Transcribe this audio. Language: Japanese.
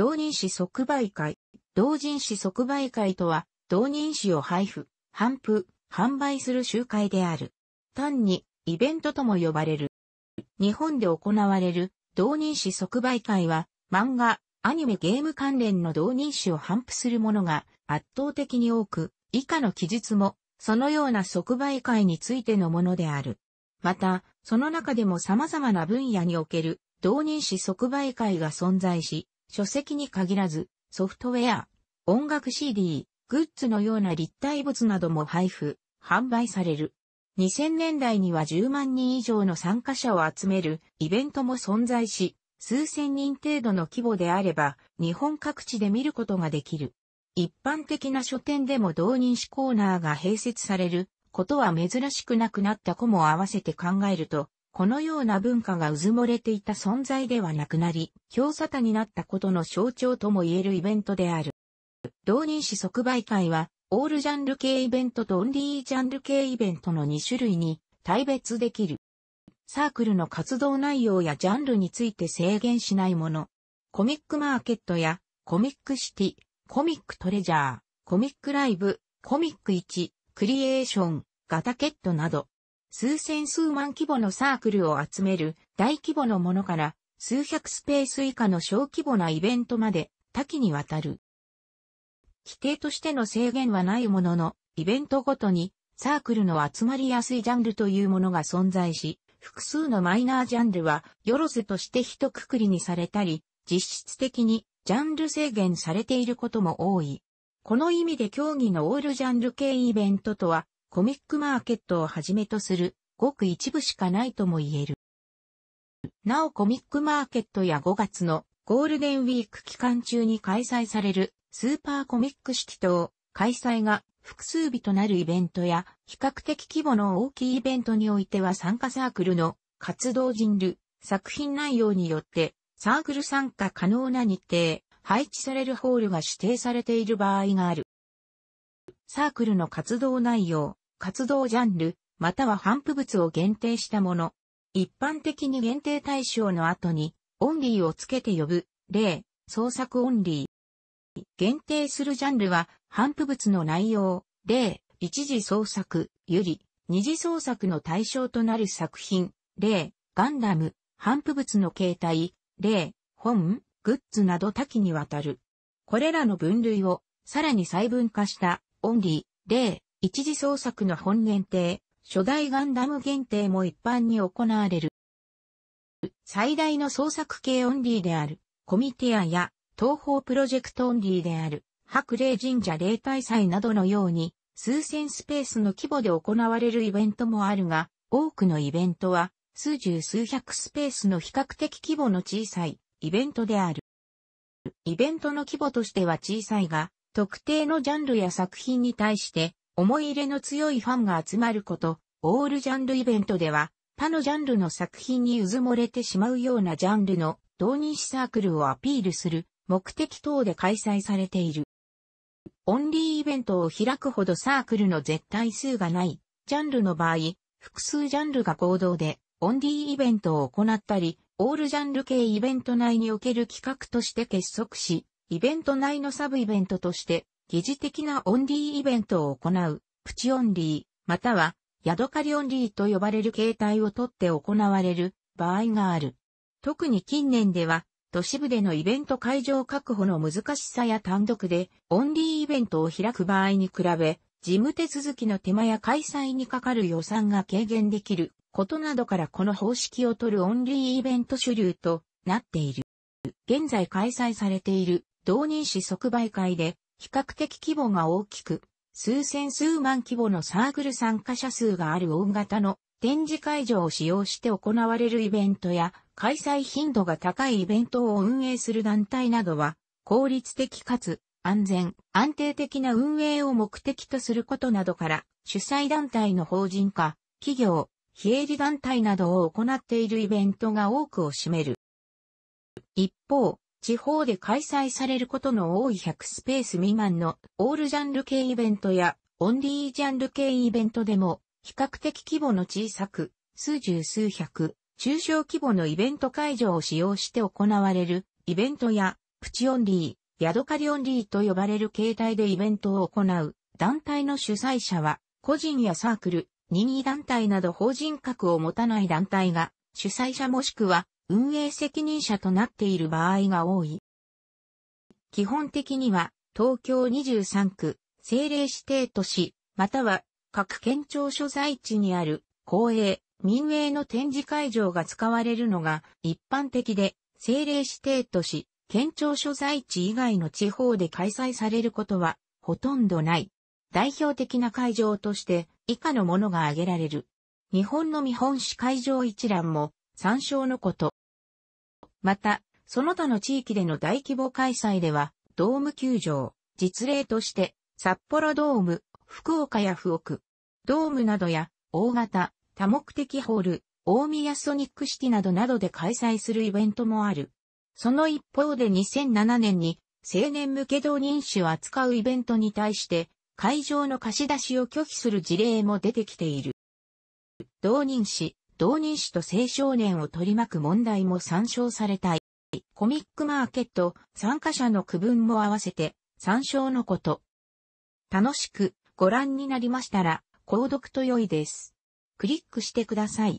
同人誌即売会。同人誌即売会とは、同人誌を配布、販布、販売する集会である。単に、イベントとも呼ばれる。日本で行われる、同人誌即売会は、漫画、アニメゲーム関連の同人誌を販布するものが圧倒的に多く、以下の記述も、そのような即売会についてのものである。また、その中でも様々な分野における同人誌即売会が存在し、書籍に限らず、ソフトウェア、音楽 CD、グッズのような立体物なども配布、販売される。2000年代には10万人以上の参加者を集めるイベントも存在し、数千人程度の規模であれば、日本各地で見ることができる。一般的な書店でも同人誌コーナーが併設されることは珍しくなくなった子も合わせて考えると、このような文化が渦漏れていた存在ではなくなり、表沙汰になったことの象徴とも言えるイベントである。同人誌即売会は、オールジャンル系イベントとオンリージャンル系イベントの2種類に対別できる。サークルの活動内容やジャンルについて制限しないもの。コミックマーケットやコミックシティ、コミックトレジャー、コミックライブ、コミック1、クリエーション、ガタケットなど、数千数万規模のサークルを集める大規模のものから数百スペース以下の小規模なイベントまで多岐にわたる。規定としての制限はないものの、イベントごとにサークルの集まりやすいジャンルというものが存在し、複数のマイナージャンルはよろずとして一括りにされたり、実質的にジャンル制限されていることも多い。この意味で競技のオールジャンル系イベントとはコミックマーケットをはじめとする、ごく一部しかないとも言える。なおコミックマーケットや5月のゴールデンウィーク期間中に開催されるスーパーコミックシティ等開催が複数日となるイベントや比較的規模の大きいイベントにおいては参加サークルの活動人流、作品内容によってサークル参加可能な日程、配置されるホールが指定されている場合がある。サークルの活動内容、活動ジャンル、または反復物を限定したもの。一般的に限定対象の後に、オンリーをつけて呼ぶ、例、創作オンリー。限定するジャンルは、反復物の内容、例、一時創作、ゆり、二次創作の対象となる作品、例、ガンダム、反復物の形態、例、本、グッズなど多岐にわたる。これらの分類を、さらに細分化したオンリー、例、一時創作の本限定、初代ガンダム限定も一般に行われる。最大の創作系オンリーである、コミティアや、東方プロジェクトオンリーである、白霊神社霊大祭などのように、数千スペースの規模で行われるイベントもあるが、多くのイベントは、数十数百スペースの比較的規模の小さいイベントである。イベントの規模としては小さいが、特定のジャンルや作品に対して思い入れの強いファンが集まること、オールジャンルイベントでは、他のジャンルの作品にうずもれてしまうようなジャンルの同人誌サークルをアピールする目的等で開催されている。オンリーイベントを開くほどサークルの絶対数がないジャンルの場合、複数ジャンルが行動でオンリーイベントを行ったり、オールジャンル系イベント内における企画として結束し、イベント内のサブイベントとして、疑似的なオンリーイベントを行う、プチオンリー、または、ヤドカリオンリーと呼ばれる形態をとって行われる場合がある。特に近年では、都市部でのイベント会場確保の難しさや単独でオンリーイベントを開く場合に比べ、事務手続きの手間や開催にかかる予算が軽減できることなどからこの方式を取るオンリーイベント主流となっている。現在開催されている同人誌即売会で、比較的規模が大きく、数千数万規模のサークル参加者数がある大型の展示会場を使用して行われるイベントや、開催頻度が高いイベントを運営する団体などは、効率的かつ安全、安定的な運営を目的とすることなどから、主催団体の法人化、企業、非営利団体などを行っているイベントが多くを占める。一方、地方で開催されることの多い100スペース未満のオールジャンル系イベントやオンリージャンル系イベントでも比較的規模の小さく数十数百中小規模のイベント会場を使用して行われるイベントやプチオンリー、ヤドカリオンリーと呼ばれる形態でイベントを行う団体の主催者は個人やサークル、任意団体など法人格を持たない団体が主催者もしくは運営責任者となっている場合が多い。基本的には、東京23区、政令指定都市、または各県庁所在地にある公営、民営の展示会場が使われるのが一般的で、政令指定都市、県庁所在地以外の地方で開催されることはほとんどない。代表的な会場として以下のものが挙げられる。日本の見本市会場一覧も参照のこと。また、その他の地域での大規模開催では、ドーム球場、実例として、札幌ドーム、福岡や福岡、ドームなどや、大型、多目的ホール、大宮ソニックシティなどなどで開催するイベントもある。その一方で2007年に、青年向け同人誌を扱うイベントに対して、会場の貸し出しを拒否する事例も出てきている。同人誌、同人誌と青少年を取り巻く問題も参照されたい。コミックマーケット、参加者の区分も合わせて、参照のこと。楽しくご覧になりましたら、購読と良いです。クリックしてください。